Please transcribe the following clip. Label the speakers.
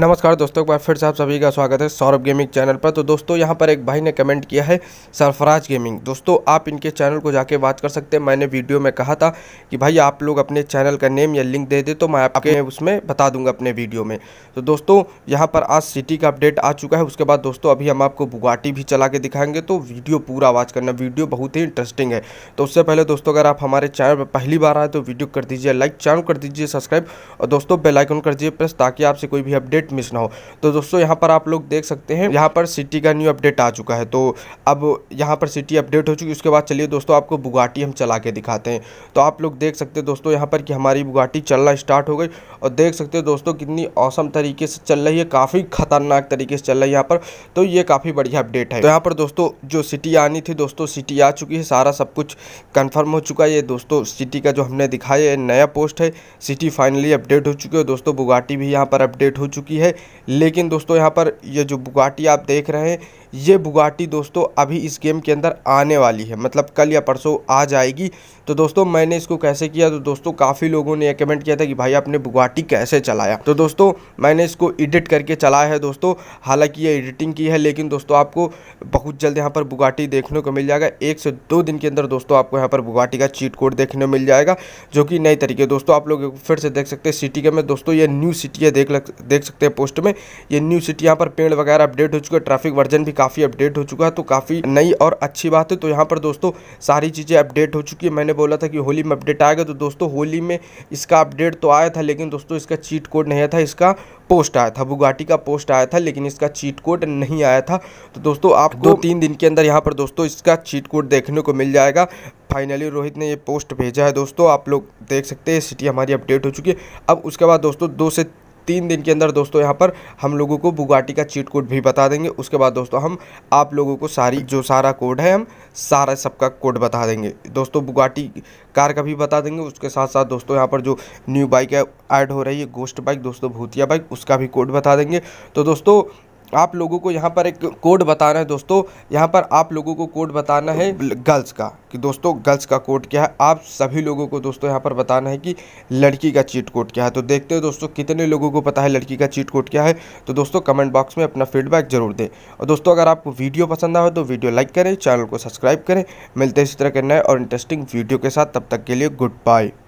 Speaker 1: नमस्कार दोस्तों एक बार फिर से आप सभी का स्वागत है सौरभ गेमिंग चैनल पर तो दोस्तों यहाँ पर एक भाई ने कमेंट किया है सरफराज गेमिंग दोस्तों आप इनके चैनल को जाके बात कर सकते हैं मैंने वीडियो में कहा था कि भाई आप लोग अपने चैनल का नेम या लिंक दे दे तो मैं आपके उसमें बता दूंगा अपने वीडियो में तो दोस्तों यहाँ पर आज सिटी का अपडेट आ चुका है उसके बाद दोस्तों अभी हम आपको बुगाटी भी चला के दिखाएंगे तो वीडियो पूरा वॉच करना वीडियो बहुत ही इंटरेस्टिंग है तो उससे पहले दोस्तों अगर आप हमारे चैनल पर पहली बार आए तो वीडियो कर दीजिए लाइक चैनल कर दीजिए सब्सक्राइब और दोस्तों बेलाइकन कर दीजिए प्रेस ताकि आपसे कोई भी अपडेट अपडेट मिस ना हो तो दोस्तों यहाँ पर आप लोग देख सकते हैं यहाँ पर सिटी का न्यू अपडेट आ चुका है तो अब यहाँ पर सिटी अपडेट हो चुकी है उसके बाद चलिए दोस्तों आपको बुगाटी हम चला के दिखाते हैं तो आप लोग देख सकते हैं दोस्तों यहाँ पर कि हमारी बुगाटी चलना स्टार्ट हो गई और देख सकते हो दोस्तों कितनी औसम तरीके से चल रही है काफ़ी खतरनाक तरीके से चल रही है यहाँ पर तो ये काफ़ी बढ़िया अपडेट है तो यहाँ पर दोस्तों जो सिटी आनी थी दोस्तों सिटी आ चुकी है सारा सब कुछ कन्फर्म हो चुका है ये दोस्तों सिटी का जो हमने दिखाया है नया पोस्ट है सिटी फाइनली अपडेट हो चुकी है दोस्तों बुगाटी भी यहाँ पर अपडेट हो चुकी है है लेकिन दोस्तों यहाँ पर ये जो बुगाटी आप देख रहे हैं ये बुगाटी दोस्तों अभी इस गेम के अंदर आने वाली है मतलब कल या परसों आ जाएगी तो दोस्तों मैंने इसको कैसे किया तो दोस्तों काफ़ी लोगों ने यह कमेंट किया था कि भाई आपने बुगाटी कैसे चलाया तो दोस्तों मैंने इसको एडिट करके चलाया है दोस्तों हालांकि ये एडिटिंग की है लेकिन दोस्तों आपको बहुत जल्द यहाँ पर बुगाटी देखने को मिल जाएगा एक से दो दिन के अंदर दोस्तों आपको यहाँ पर बुगाटी का चीट कोड देखने को मिल जाएगा जो कि नए तरीके दोस्तों आप लोग फिर से देख सकते हैं सिटी के में दोस्तों ये न्यू सिटी है देख देख सकते हैं पोस्ट में ये न्यू सिटी यहाँ पर पेड़ वगैरह अपडेट हो चुका है ट्रैफिक वर्जन भी काफ़ी अपडेट हो चुका है तो काफ़ी नई और अच्छी बात है तो यहाँ पर दोस्तों सारी चीज़ें अपडेट हो चुकी है मैंने बोला था कि होली में अपडेट आएगा तो दोस्तों होली में इसका अपडेट तो आया था लेकिन दोस्तों इसका चीट कोड नहीं आया था इसका पोस्ट आया था बुगाटी का पोस्ट आया था लेकिन इसका चीट कोड नहीं आया था तो दोस्तों आप दो तीन दिन के अंदर यहाँ पर दोस्तों इसका चीट कोड देखने को मिल जाएगा फाइनली रोहित ने ये पोस्ट भेजा है दोस्तों आप लोग देख सकते हैं सिटी हमारी अपडेट हो चुकी है अब उसके बाद दोस्तों दो से तीन दिन के अंदर दोस्तों यहाँ पर हम लोगों को बुगाटी का चीट कोड भी बता देंगे उसके बाद दोस्तों हम आप लोगों को सारी जो सारा कोड है हम सारा सबका कोड बता देंगे दोस्तों बुगाटी कार का भी बता देंगे उसके साथ साथ दोस्तों यहाँ पर जो न्यू बाइक ऐड हो रही है गोस्ट बाइक दोस्तों भूतिया बाइक उसका भी कोड बता देंगे तो दोस्तों आप लोगों को यहाँ पर एक कोड बताना है दोस्तों यहाँ पर आप लोगों को कोड बताना है गर्ल्स का कि दोस्तों गर्ल्स का कोड क्या है आप सभी लोगों को दोस्तों यहाँ पर बताना है कि लड़की का चीट कोड क्या है तो देखते हैं दोस्तों कितने लोगों को पता है लड़की का चीट कोड क्या है तो दोस्तों कमेंट बॉक्स में अपना फीडबैक जरूर दें और दोस्तों अगर आपको वीडियो पसंद आए तो वीडियो लाइक करें चैनल को सब्सक्राइब करें मिलते हैं इसी तरह के नए और इंटरेस्टिंग वीडियो के साथ तब तक के लिए गुड बाय